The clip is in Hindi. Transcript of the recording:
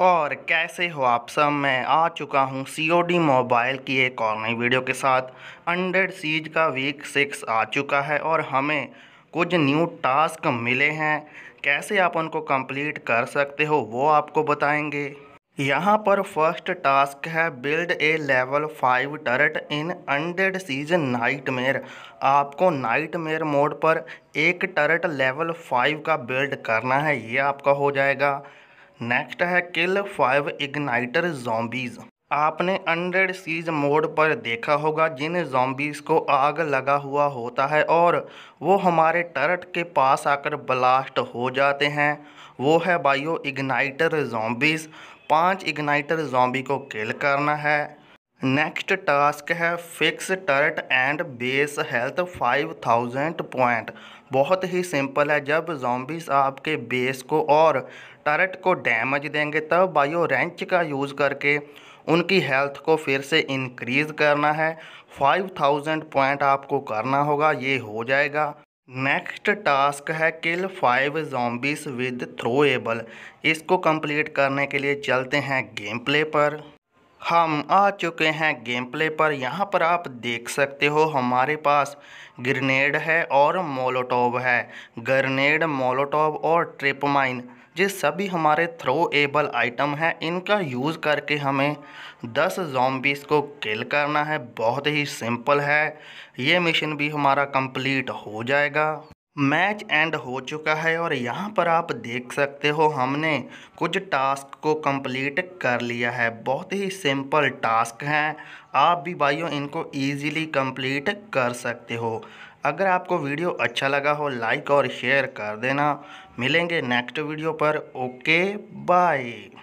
और कैसे हो आप सब मैं आ चुका हूँ सी मोबाइल की एक और नई वीडियो के साथ अंडर सीज का वीक सिक्स आ चुका है और हमें कुछ न्यू टास्क मिले हैं कैसे आप उनको कंप्लीट कर सकते हो वो आपको बताएंगे यहाँ पर फर्स्ट टास्क है build a level five turret in undead siege nightmare आपको नाइट मेयर मोड पर एक टर्ट लेवल फाइव का बिल्ड करना है ये आपका हो जाएगा नेक्स्ट है किल फाइव इग्नाइटर जॉम्बीज़ आपने अंडर सीज मोड पर देखा होगा जिन जॉम्बीज़ को आग लगा हुआ होता है और वो हमारे टर्ट के पास आकर ब्लास्ट हो जाते हैं वो है बायो इग्नाइटर जॉम्बीज़ पांच इग्नाइटर जॉम्बी को किल करना है नेक्स्ट टास्क है fix turret and base health five thousand point बहुत ही सिंपल है जब जॉम्बिस आपके बेस को और टर्ट को डैमेज देंगे तब बायो रेंच का यूज़ करके उनकी हेल्थ को फिर से इंक्रीज़ करना है फाइव थाउजेंड पॉइंट आपको करना होगा ये हो जाएगा नेक्स्ट टास्क है kill five zombies with throwable इसको कंप्लीट करने के लिए चलते हैं गेम प्ले पर हम आ चुके हैं गेम प्ले पर यहाँ पर आप देख सकते हो हमारे पास ग्रेनेड है और मोलोटोव है ग्रेनेड मोलोटोव और ट्रिप माइन ये सभी हमारे थ्रो एबल आइटम हैं इनका यूज़ करके हमें 10 जॉम्बिस को किल करना है बहुत ही सिंपल है ये मिशन भी हमारा कंप्लीट हो जाएगा मैच एंड हो चुका है और यहाँ पर आप देख सकते हो हमने कुछ टास्क को कंप्लीट कर लिया है बहुत ही सिंपल टास्क हैं आप भी भाइयों इनको इजीली कंप्लीट कर सकते हो अगर आपको वीडियो अच्छा लगा हो लाइक और शेयर कर देना मिलेंगे नेक्स्ट वीडियो पर ओके बाय